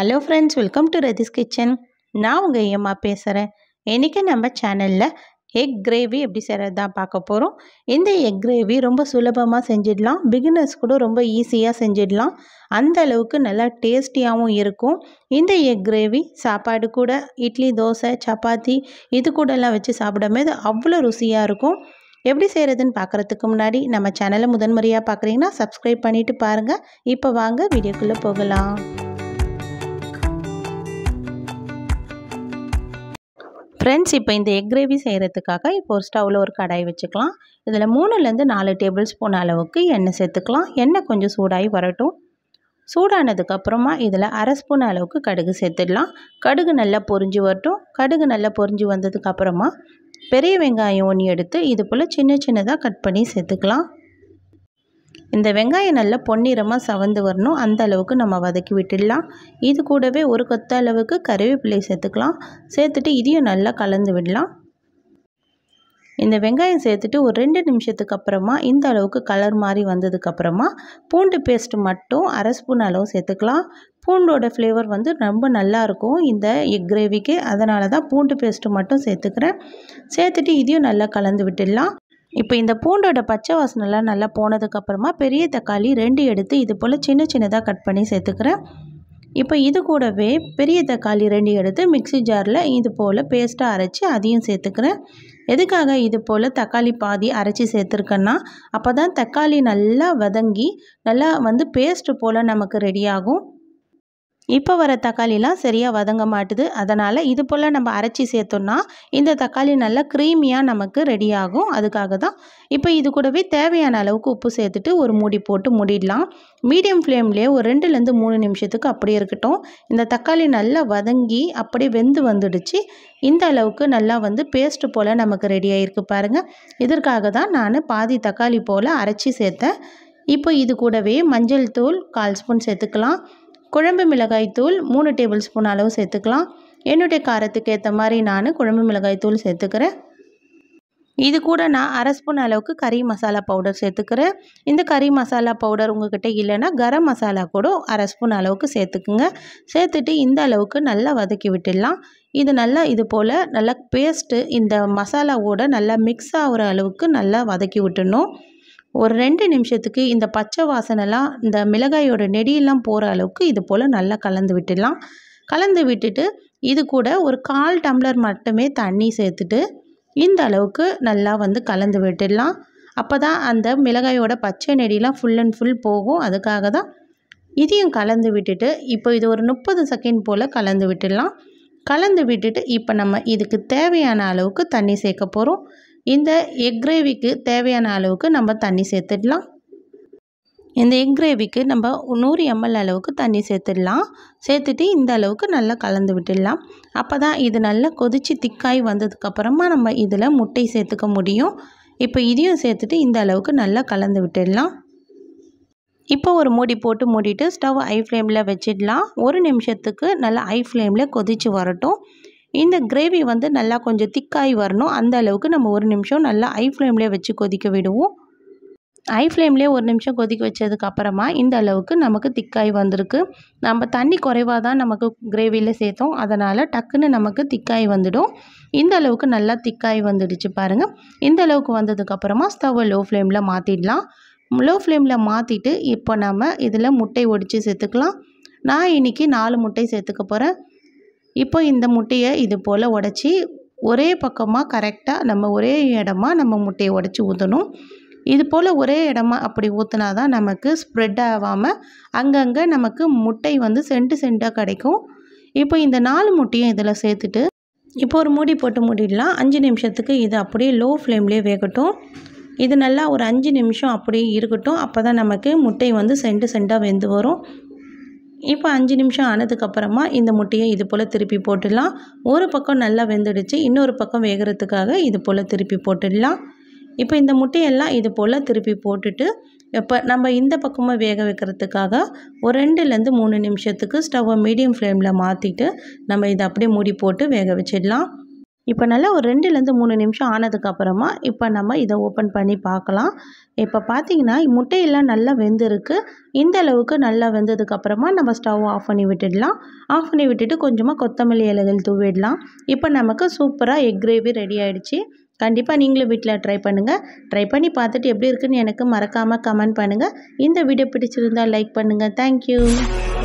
hello friends welcome to Rathi's kitchen நான் உங்கள் ஐயம்மா பேசுகிறேன் இன்றைக்கி நம்ம சேனலில் எக் கிரேவி எப்படி செய்கிறது தான் பார்க்க போகிறோம் இந்த எக் கிரேவி ரொம்ப சுலபமாக செஞ்சிடலாம் பிகினர்ஸ் கூட ரொம்ப ஈஸியாக செஞ்சிடலாம் அந்த அளவுக்கு நல்லா டேஸ்டியாகவும் இருக்கும் இந்த எக் கிரேவி சாப்பாடு கூட இட்லி தோசை சப்பாத்தி இது கூடலாம் வச்சு சாப்பிடும்போது அவ்வளோ ருசியாக இருக்கும் எப்படி செய்கிறதுன்னு பார்க்குறதுக்கு முன்னாடி நம்ம சேனலை முதன்முறையாக பார்க்குறீங்கன்னா சப்ஸ்கிரைப் பண்ணிவிட்டு பாருங்கள் இப்போ வாங்க வீடியோக்குள்ளே போகலாம் ஃப்ரெண்ட்ஸ் இப்போ இந்த எக் கிரேவி செய்கிறதுக்காக இப்போ ஒரு ஸ்டவ்வில் ஒரு கடாய் வச்சுக்கலாம் இதில் மூணுலேருந்து நாலு டேபிள் ஸ்பூன் அளவுக்கு எண்ணெய் சேர்த்துக்கலாம் எண்ணெய் கொஞ்சம் சூடாகி வரட்டும் சூடானதுக்கப்புறமா இதில் அரை ஸ்பூன் அளவுக்கு கடுகு சேர்த்துடலாம் கடுகு நல்லா பொரிஞ்சு வரட்டும் கடுகு நல்லா பொரிஞ்சு வந்ததுக்கப்புறமா பெரிய வெங்காயம் ஒன்று எடுத்து இது போல் சின்ன சின்னதாக கட் பண்ணி சேர்த்துக்கலாம் இந்த வெங்காயம் நல்லா பொன்னிறமாக சவந்து வரணும் அந்த அளவுக்கு நம்ம வதக்கி விட்டுடலாம் இது கூடவே ஒரு கொத்த அளவுக்கு கருவேப்பிலை சேர்த்துக்கலாம் சேர்த்துட்டு இதையும் நல்லா கலந்து விடலாம் இந்த வெங்காயம் சேர்த்துட்டு ஒரு ரெண்டு நிமிஷத்துக்கு அப்புறமா இந்த அளவுக்கு கலர் மாதிரி வந்ததுக்கப்புறமா பூண்டு பேஸ்ட் மட்டும் அரை ஸ்பூன் அளவு சேர்த்துக்கலாம் பூண்டோட ஃப்ளேவர் வந்து ரொம்ப நல்லாயிருக்கும் இந்த எக் கிரேவிக்கு அதனால தான் பூண்டு பேஸ்ட்டு மட்டும் சேர்த்துக்கிறேன் சேர்த்துட்டு இதையும் நல்லா கலந்து விட்டுடலாம் இப்போ இந்த பூண்டோட பச்சை வாசனைலாம் நல்லா போனதுக்கப்புறமா பெரிய தக்காளி ரெண்டு எடுத்து இது போல் சின்ன சின்னதாக கட் பண்ணி சேர்த்துக்கிறேன் இப்போ இது கூடவே பெரிய தக்காளி ரெண்டு எடுத்து மிக்சி ஜாரில் இது போல் பேஸ்ட்டாக அரைச்சி அதையும் சேர்த்துக்கிறேன் எதுக்காக இது போல் தக்காளி பாதி அரைச்சி சேர்த்துருக்கேன்னா அப்போ தான் தக்காளி நல்லா வதங்கி நல்லா வந்து பேஸ்ட்டு போல் நமக்கு ரெடியாகும் இப்போ வர தக்காளிலாம் சரியாக வதங்க மாட்டுது அதனால் இது போல் நம்ம அரைச்சி சேர்த்தோம்னா இந்த தக்காளி நல்லா க்ரீமியாக நமக்கு ரெடி ஆகும் அதுக்காக தான் இப்போ இது கூடவே தேவையான அளவுக்கு உப்பு சேர்த்துட்டு ஒரு மூடி போட்டு மூடிடலாம் மீடியம் ஃப்ளேம்லேயே ஒரு ரெண்டுலேருந்து மூணு நிமிஷத்துக்கு அப்படியே இருக்கட்டும் இந்த தக்காளி நல்லா வதங்கி அப்படியே வெந்து வந்துடுச்சு இந்த அளவுக்கு நல்லா வந்து பேஸ்ட்டு போல் நமக்கு ரெடி ஆகிருக்கு பாருங்கள் இதற்காக தான் நான் பாதி தக்காளி போல் அரைச்சி சேர்த்தேன் இப்போ இது கூடவே மஞ்சள் தூள் கால் ஸ்பூன் சேர்த்துக்கலாம் குழம்பு மிளகாய் தூள் மூணு டேபிள் ஸ்பூன் அளவு சேர்த்துக்கலாம் என்னுடைய காரத்துக்கு ஏற்ற மாதிரி நான் குழம்பு மிளகாய் தூள் சேர்த்துக்கிறேன் இது கூட நான் அரை ஸ்பூன் அளவுக்கு கறி மசாலா பவுடர் சேர்த்துக்கிறேன் இந்த கறி மசாலா பவுடர் உங்கள்கிட்ட இல்லைன்னா கரம் மசாலா கூட அரை ஸ்பூன் அளவுக்கு சேர்த்துக்குங்க சேர்த்துட்டு இந்த அளவுக்கு நல்லா வதக்கி விட்டுடலாம் இது நல்லா இது போல் நல்லா பேஸ்ட்டு இந்த மசாலாவோட நல்லா மிக்ஸ் ஆகிற அளவுக்கு நல்லா வதக்கி விட்டுடணும் ஒரு ரெண்டு நிமிஷத்துக்கு இந்த பச்சை வாசனைலாம் இந்த மிளகாயோட நெடியெல்லாம் போகிற அளவுக்கு இது போல் நல்லா கலந்து விட்டுடலாம் கலந்து விட்டுட்டு இது கூட ஒரு கால் டம்ளர் மட்டுமே தண்ணி சேர்த்துட்டு இந்த அளவுக்கு நல்லா வந்து கலந்து விட்டுடலாம் அப்போ தான் அந்த மிளகாயோட பச்சை நெடியெலாம் ஃபுல் அண்ட் ஃபுல் போகும் அதுக்காக தான் இதையும் கலந்து விட்டுட்டு இப்போ இது ஒரு முப்பது செகண்ட் போல் கலந்து விட்டுடலாம் கலந்து விட்டுட்டு இப்போ நம்ம இதுக்கு தேவையான அளவுக்கு தண்ணி சேர்க்க போகிறோம் இந்த எக் கிரேவிக்கு தேவையான அளவுக்கு நம்ம தண்ணி சேர்த்துடலாம் இந்த எக் கிரேவிக்கு நம்ம நூறு எம்எல் அளவுக்கு தண்ணி சேர்த்துடலாம் சேர்த்துட்டு இந்த அளவுக்கு நல்லா கலந்து விட்டுடலாம் அப்போ தான் இது நல்லா கொதித்து திக்காய் வந்ததுக்கப்புறமா நம்ம இதில் முட்டை சேர்த்துக்க முடியும் இப்போ இதையும் சேர்த்துட்டு இந்த அளவுக்கு நல்லா கலந்து விட்டுடலாம் இப்போ ஒரு மூடி போட்டு மூடிட்டு ஸ்டவ் ஐ ஃப்ளேமில் வச்சிடலாம் ஒரு நிமிஷத்துக்கு நல்லா ஐ ஃப்ளேமில் கொதித்து வரட்டும் இந்த கிரேவி வந்து நல்லா கொஞ்சம் திக்காகி வரணும் அந்த அளவுக்கு நம்ம ஒரு நிமிஷம் நல்லா ஐ ஃப்ளேம்லேயே வச்சு கொதிக்க விடுவோம் ஐ ஃப்ளேம்லேயே ஒரு நிமிஷம் கொதிக்க வச்சதுக்கப்புறமா இந்த அளவுக்கு நமக்கு திக்காய் வந்திருக்கு நம்ம தண்ணி குறைவாக தான் நமக்கு கிரேவியில் சேர்த்தோம் அதனால் டக்குன்னு நமக்கு திக்காய் வந்துடும் இந்த அளவுக்கு நல்லா திக்காய் வந்துடுச்சு பாருங்கள் இந்த அளவுக்கு வந்ததுக்கப்புறமா ஸ்டவ்வை லோ ஃப்ளேமில் மாற்றிடலாம் லோ ஃப்ளேமில் மாற்றிட்டு இப்போ நம்ம இதில் முட்டை ஒடித்து சேர்த்துக்கலாம் நான் இன்றைக்கி நாலு முட்டை சேர்த்துக்க போகிறேன் இப்போ இந்த முட்டையை இது போல் உடச்சி ஒரே பக்கமாக கரெக்டாக நம்ம ஒரே இடமா நம்ம முட்டையை உடச்சி ஊற்றணும் இது போல் ஒரே இடமா அப்படி ஊற்றினா தான் நமக்கு ஸ்ப்ரெட் ஆகாமல் அங்கங்கே நமக்கு முட்டை வந்து சென்ட்டு சென்ட்டாக கிடைக்கும் இப்போ இந்த நாலு முட்டையும் இதில் சேர்த்துட்டு இப்போ ஒரு மூடி போட்டு மூடிடலாம் அஞ்சு நிமிஷத்துக்கு இது அப்படியே லோ ஃப்ளேம்லேயே வேகட்டும் இது நல்லா ஒரு அஞ்சு நிமிஷம் அப்படியே இருக்கட்டும் அப்போ தான் நமக்கு முட்டை வந்து சென்ட்டு சென்ட்டாக வெந்து வரும் இப்போ அஞ்சு நிமிஷம் ஆனதுக்கப்புறமா இந்த முட்டையை இது போல் திருப்பி போட்டுடலாம் ஒரு பக்கம் நல்லா வெந்துடுச்சு இன்னொரு பக்கம் வேகிறதுக்காக இது போல் திருப்பி போட்டுடலாம் இப்போ இந்த முட்டையெல்லாம் இது போல் திருப்பி போட்டுட்டு இப்போ நம்ம இந்த பக்கமாக வேக வைக்கிறதுக்காக ஒரு ரெண்டுலேருந்து மூணு நிமிஷத்துக்கு ஸ்டவ்வை மீடியம் ஃப்ளேமில் மாற்றிட்டு நம்ம இதை அப்படியே மூடி போட்டு வேக வச்சிடலாம் இப்போ நல்லா ஒரு ரெண்டுலேருந்து மூணு நிமிஷம் ஆனதுக்கப்புறமா இப்போ நம்ம இதை ஓப்பன் பண்ணி பார்க்கலாம் இப்போ பார்த்தீங்கன்னா முட்டையெல்லாம் நல்லா வெந்திருக்கு இந்த அளவுக்கு நல்லா வெந்ததுக்கப்புறமா நம்ம ஸ்டவ் ஆஃப் பண்ணி விட்டுடலாம் ஆஃப் பண்ணி விட்டுட்டு கொஞ்சமாக கொத்தமல்லி இலைகள் தூவிடலாம் இப்போ நமக்கு சூப்பராக எக் கிரேவி ரெடி ஆகிடுச்சி கண்டிப்பாக நீங்களும் வீட்டில் ட்ரை பண்ணுங்கள் ட்ரை பண்ணி பார்த்துட்டு எப்படி இருக்குன்னு எனக்கு மறக்காமல் கமெண்ட் பண்ணுங்கள் இந்த வீடியோ பிடிச்சிருந்தால் லைக் பண்ணுங்கள் தேங்க்யூ